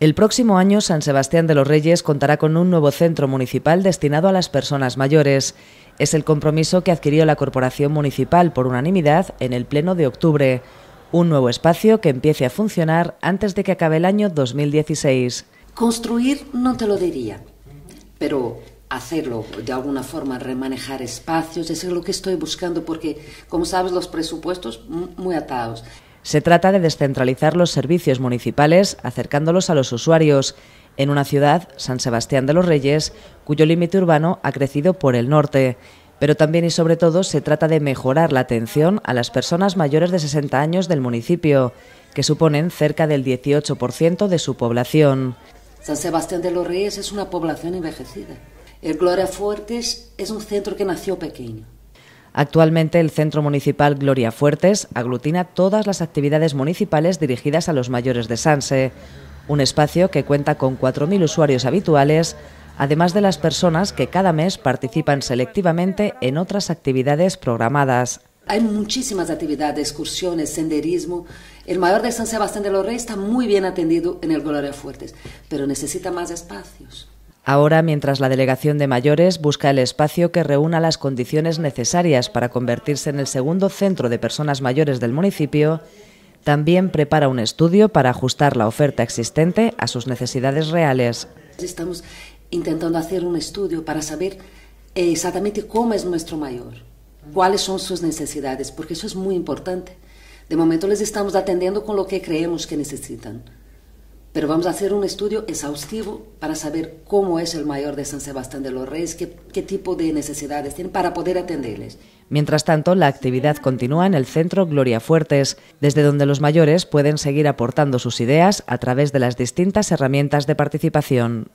El próximo año San Sebastián de los Reyes contará con un nuevo centro municipal destinado a las personas mayores. Es el compromiso que adquirió la Corporación Municipal por unanimidad en el Pleno de octubre. Un nuevo espacio que empiece a funcionar antes de que acabe el año 2016. Construir no te lo diría, pero hacerlo de alguna forma, remanejar espacios, eso es lo que estoy buscando porque, como sabes, los presupuestos muy atados. Se trata de descentralizar los servicios municipales acercándolos a los usuarios en una ciudad, San Sebastián de los Reyes, cuyo límite urbano ha crecido por el norte. Pero también y sobre todo se trata de mejorar la atención a las personas mayores de 60 años del municipio, que suponen cerca del 18% de su población. San Sebastián de los Reyes es una población envejecida. El Gloria Fuertes es un centro que nació pequeño Actualmente el Centro Municipal Gloria Fuertes aglutina todas las actividades municipales dirigidas a los mayores de Sanse, un espacio que cuenta con 4.000 usuarios habituales, además de las personas que cada mes participan selectivamente en otras actividades programadas. Hay muchísimas actividades, excursiones, senderismo. El mayor de San Sebastián de los Reyes está muy bien atendido en el Gloria Fuertes, pero necesita más espacios. Ahora, mientras la Delegación de Mayores busca el espacio que reúna las condiciones necesarias para convertirse en el segundo centro de personas mayores del municipio, también prepara un estudio para ajustar la oferta existente a sus necesidades reales. Estamos intentando hacer un estudio para saber eh, exactamente cómo es nuestro mayor, cuáles son sus necesidades, porque eso es muy importante. De momento les estamos atendiendo con lo que creemos que necesitan. Pero vamos a hacer un estudio exhaustivo para saber cómo es el mayor de San Sebastián de los Reyes, qué, tipo de necesidades tienen para poder atenderles. Mientras tanto, la actividad continúa en el Centro Gloria Fuertes, desde donde los mayores pueden seguir aportando sus ideas a través de las distintas herramientas de participación.